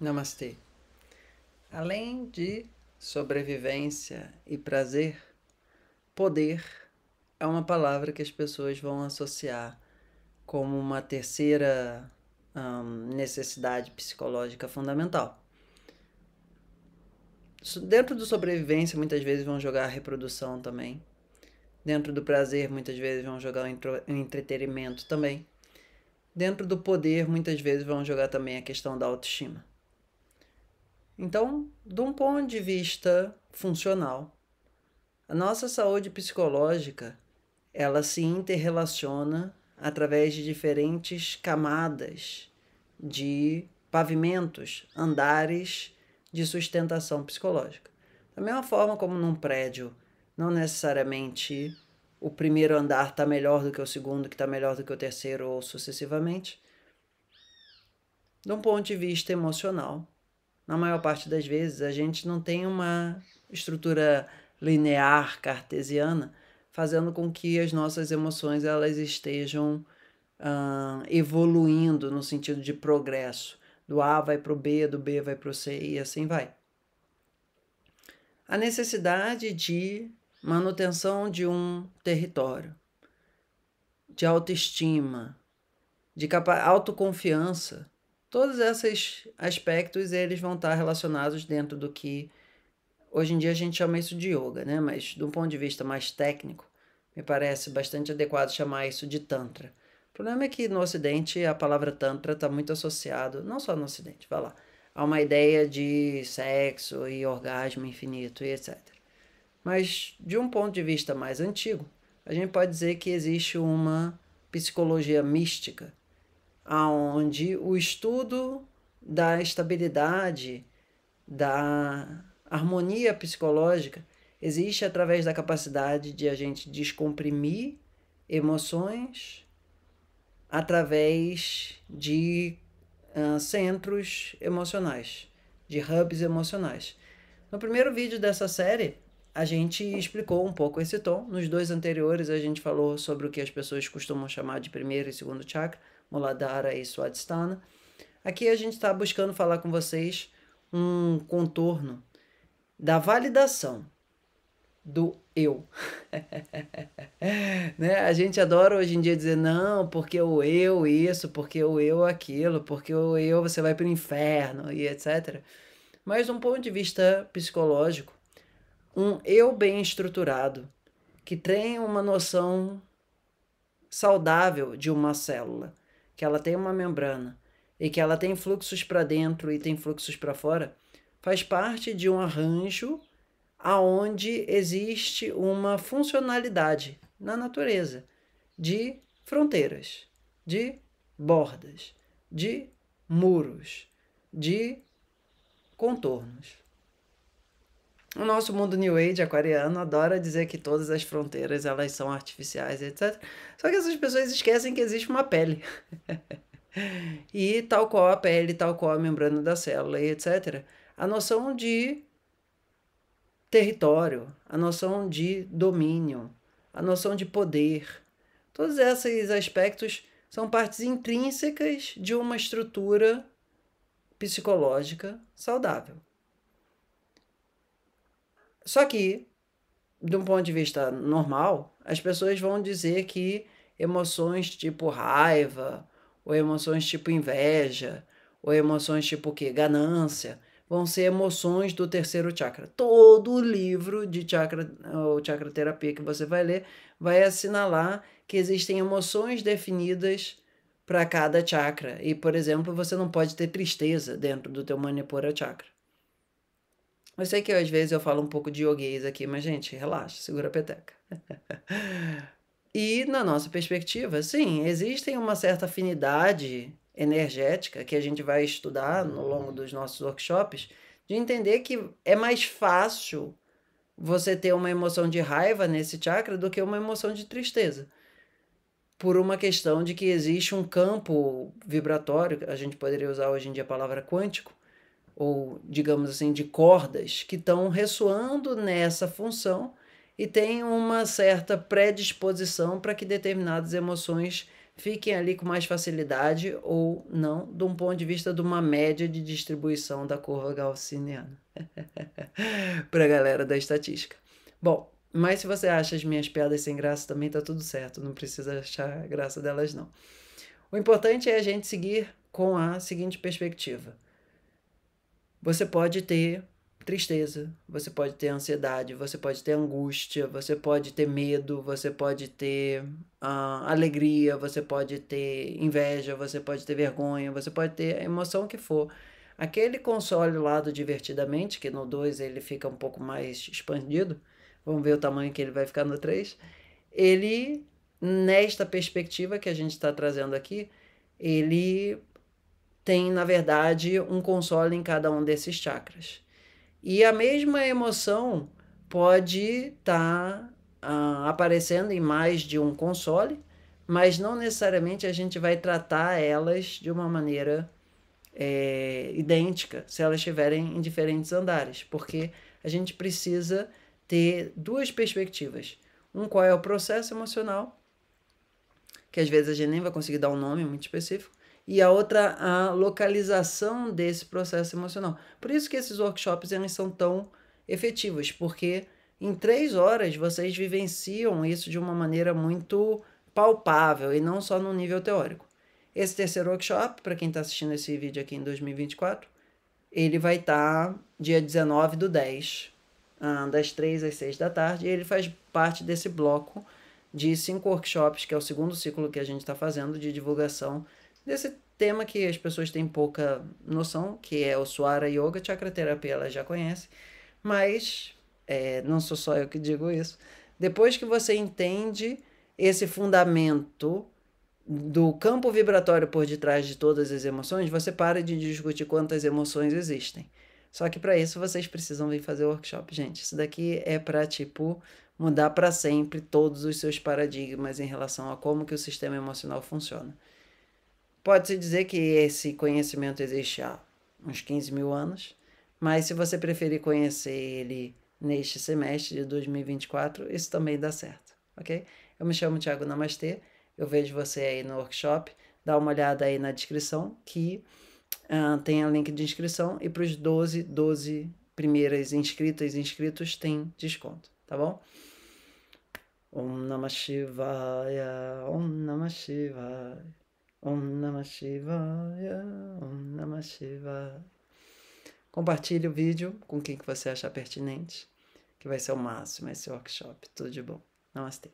Namastê. Além de sobrevivência e prazer, poder é uma palavra que as pessoas vão associar como uma terceira necessidade psicológica fundamental. Dentro do sobrevivência, muitas vezes vão jogar a reprodução também. Dentro do prazer, muitas vezes vão jogar o entretenimento também. Dentro do poder, muitas vezes vão jogar também a questão da autoestima. Então, de um ponto de vista funcional, a nossa saúde psicológica, ela se interrelaciona através de diferentes camadas de pavimentos, andares de sustentação psicológica. Da mesma forma como num prédio, não necessariamente o primeiro andar está melhor do que o segundo, que está melhor do que o terceiro, ou sucessivamente. De um ponto de vista emocional, na maior parte das vezes, a gente não tem uma estrutura linear cartesiana fazendo com que as nossas emoções elas estejam uh, evoluindo no sentido de progresso. Do A vai para o B, do B vai para o C e assim vai. A necessidade de manutenção de um território, de autoestima, de autoconfiança, Todos esses aspectos eles vão estar relacionados dentro do que hoje em dia a gente chama isso de yoga, né? Mas de um ponto de vista mais técnico, me parece bastante adequado chamar isso de tantra. O problema é que no Ocidente a palavra tantra está muito associado, não só no Ocidente, vai lá, a uma ideia de sexo e orgasmo infinito e etc. Mas de um ponto de vista mais antigo, a gente pode dizer que existe uma psicologia mística aonde o estudo da estabilidade, da harmonia psicológica existe através da capacidade de a gente descomprimir emoções através de uh, centros emocionais, de hubs emocionais. No primeiro vídeo dessa série, a gente explicou um pouco esse tom. Nos dois anteriores, a gente falou sobre o que as pessoas costumam chamar de primeiro e segundo chakra. Muladhara e Swadhisthana. Aqui a gente está buscando falar com vocês um contorno da validação do eu. né? A gente adora hoje em dia dizer não, porque o eu isso, porque o eu aquilo, porque o eu você vai para o inferno e etc. Mas de um ponto de vista psicológico, um eu bem estruturado, que tem uma noção saudável de uma célula, que ela tem uma membrana e que ela tem fluxos para dentro e tem fluxos para fora, faz parte de um arranjo aonde existe uma funcionalidade na natureza de fronteiras, de bordas, de muros, de contornos. O nosso mundo New Age aquariano adora dizer que todas as fronteiras elas são artificiais, etc. Só que essas pessoas esquecem que existe uma pele. e tal qual a pele, tal qual a membrana da célula, etc. A noção de território, a noção de domínio, a noção de poder, todos esses aspectos são partes intrínsecas de uma estrutura psicológica saudável. Só que, de um ponto de vista normal, as pessoas vão dizer que emoções tipo raiva, ou emoções tipo inveja, ou emoções tipo que ganância, vão ser emoções do terceiro chakra. Todo livro de chakra ou chakra terapia que você vai ler vai assinalar que existem emoções definidas para cada chakra. E, por exemplo, você não pode ter tristeza dentro do teu manipura chakra. Eu sei que às vezes eu falo um pouco de yoguês aqui, mas gente, relaxa, segura a peteca. e na nossa perspectiva, sim, existem uma certa afinidade energética que a gente vai estudar no longo dos nossos workshops, de entender que é mais fácil você ter uma emoção de raiva nesse chakra do que uma emoção de tristeza. Por uma questão de que existe um campo vibratório, a gente poderia usar hoje em dia a palavra quântico, ou digamos assim, de cordas que estão ressoando nessa função e tem uma certa predisposição para que determinadas emoções fiquem ali com mais facilidade ou não, de um ponto de vista de uma média de distribuição da curva gaussiana para a galera da estatística. Bom, mas se você acha as minhas piadas sem graça também está tudo certo, não precisa achar graça delas não. O importante é a gente seguir com a seguinte perspectiva. Você pode ter tristeza, você pode ter ansiedade, você pode ter angústia, você pode ter medo, você pode ter uh, alegria, você pode ter inveja, você pode ter vergonha, você pode ter a emoção que for. Aquele console lá do Divertidamente, que no 2 ele fica um pouco mais expandido, vamos ver o tamanho que ele vai ficar no 3, ele, nesta perspectiva que a gente está trazendo aqui, ele tem, na verdade, um console em cada um desses chakras. E a mesma emoção pode estar tá, uh, aparecendo em mais de um console, mas não necessariamente a gente vai tratar elas de uma maneira é, idêntica se elas estiverem em diferentes andares, porque a gente precisa ter duas perspectivas. Um, qual é o processo emocional, que às vezes a gente nem vai conseguir dar um nome muito específico, e a outra a localização desse processo emocional. Por isso que esses workshops eles são tão efetivos, porque em três horas vocês vivenciam isso de uma maneira muito palpável e não só no nível teórico. Esse terceiro workshop, para quem está assistindo esse vídeo aqui em 2024, ele vai estar tá dia 19 do 10, ah, das 3 às 6 da tarde, e ele faz parte desse bloco de cinco workshops, que é o segundo ciclo que a gente está fazendo de divulgação desse tema que as pessoas têm pouca noção, que é o Suara Yoga, chakra-terapia elas já conhecem, mas é, não sou só eu que digo isso. Depois que você entende esse fundamento do campo vibratório por detrás de todas as emoções, você para de discutir quantas emoções existem. Só que para isso vocês precisam vir fazer o workshop, gente. Isso daqui é para tipo mudar para sempre todos os seus paradigmas em relação a como que o sistema emocional funciona. Pode-se dizer que esse conhecimento existe há uns 15 mil anos, mas se você preferir conhecer ele neste semestre de 2024, isso também dá certo, ok? Eu me chamo Tiago Namastê, eu vejo você aí no workshop, dá uma olhada aí na descrição que uh, tem o link de inscrição e para os 12, 12 primeiras inscritas e inscritos tem desconto, tá bom? Om Namah Shivaya, Om Namah Shivaya. Om Namah Shivaya, Om Namah Shivaya. Compartilhe o vídeo com quem que você achar pertinente, que vai ser o máximo esse workshop. Tudo de bom. Namastê.